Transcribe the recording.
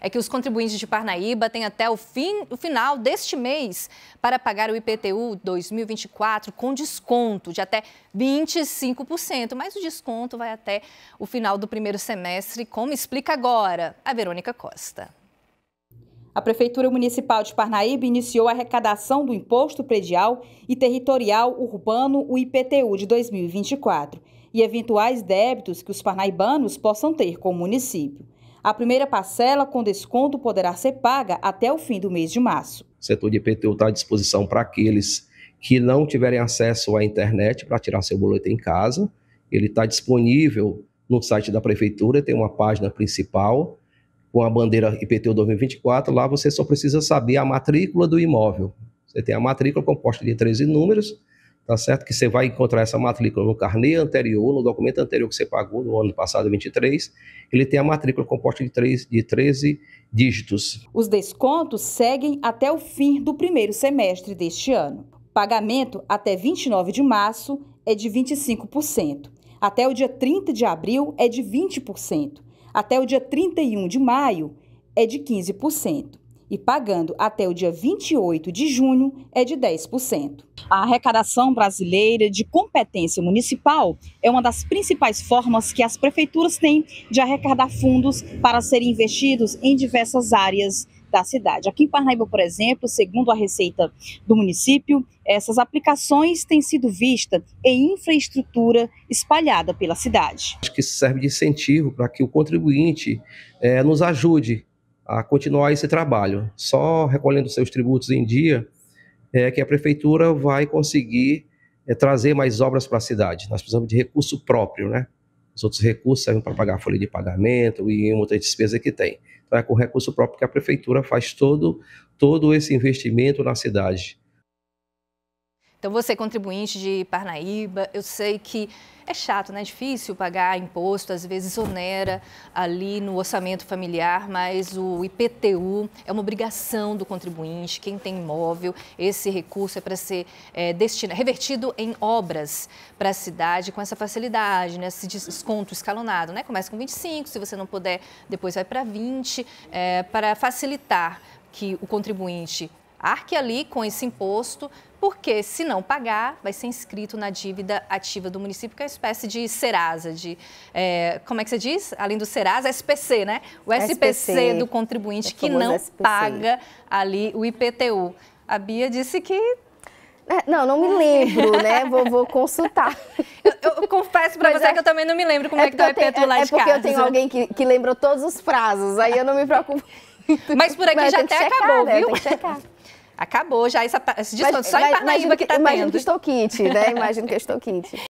é que os contribuintes de Parnaíba têm até o, fim, o final deste mês para pagar o IPTU 2024 com desconto de até 25%, mas o desconto vai até o final do primeiro semestre, como explica agora a Verônica Costa. A Prefeitura Municipal de Parnaíba iniciou a arrecadação do Imposto Predial e Territorial Urbano, o IPTU, de 2024, e eventuais débitos que os parnaibanos possam ter com o município. A primeira parcela com desconto poderá ser paga até o fim do mês de março. O setor de IPTU está à disposição para aqueles que não tiverem acesso à internet para tirar seu boleto em casa. Ele está disponível no site da prefeitura, tem uma página principal com a bandeira IPTU 2024. Lá você só precisa saber a matrícula do imóvel. Você tem a matrícula composta de 13 números tá certo? Que você vai encontrar essa matrícula no carnê anterior, no documento anterior que você pagou no ano passado, 23, ele tem a matrícula composta de, três de 13 dígitos. Os descontos seguem até o fim do primeiro semestre deste ano. O pagamento até 29 de março é de 25%. Até o dia 30 de abril é de 20%. Até o dia 31 de maio é de 15% e pagando até o dia 28 de junho é de 10%. A arrecadação brasileira de competência municipal é uma das principais formas que as prefeituras têm de arrecadar fundos para serem investidos em diversas áreas da cidade. Aqui em Parnaíba, por exemplo, segundo a receita do município, essas aplicações têm sido vistas em infraestrutura espalhada pela cidade. Acho que isso serve de incentivo para que o contribuinte é, nos ajude a continuar esse trabalho. Só recolhendo seus tributos em dia é que a prefeitura vai conseguir é, trazer mais obras para a cidade. Nós precisamos de recurso próprio, né? Os outros recursos servem para pagar a folha de pagamento e outras despesas que tem. Então é com recurso próprio que a prefeitura faz todo, todo esse investimento na cidade. Então, você é contribuinte de Parnaíba, eu sei que é chato, né? É difícil pagar imposto, às vezes onera ali no orçamento familiar, mas o IPTU é uma obrigação do contribuinte, quem tem imóvel, esse recurso é para ser é, revertido em obras para a cidade com essa facilidade, né? Esse desconto escalonado, né? Começa com 25, se você não puder, depois vai para 20, é, para facilitar que o contribuinte arque ali com esse imposto, porque se não pagar, vai ser inscrito na dívida ativa do município, que é uma espécie de Serasa, de, é, como é que você diz? Além do Serasa, SPC, né? O SPC, SPC do contribuinte é que não SPC. paga ali o IPTU. A Bia disse que é, não, não me lembro, né? Vou, vou consultar. Eu, eu confesso para você é, que eu também não me lembro como é, é que tá o IPTU lá é, de casa. É porque eu tenho alguém que, que lembrou todos os prazos, aí eu não me preocupo. Mas por aqui mas já até checar, acabou, né? viu? Tem que checar. Acabou já essa, esse desconto, mas, só em Parnaíba que, que tá tendo. Imagino que estou quente, né? Imagino que estou quente.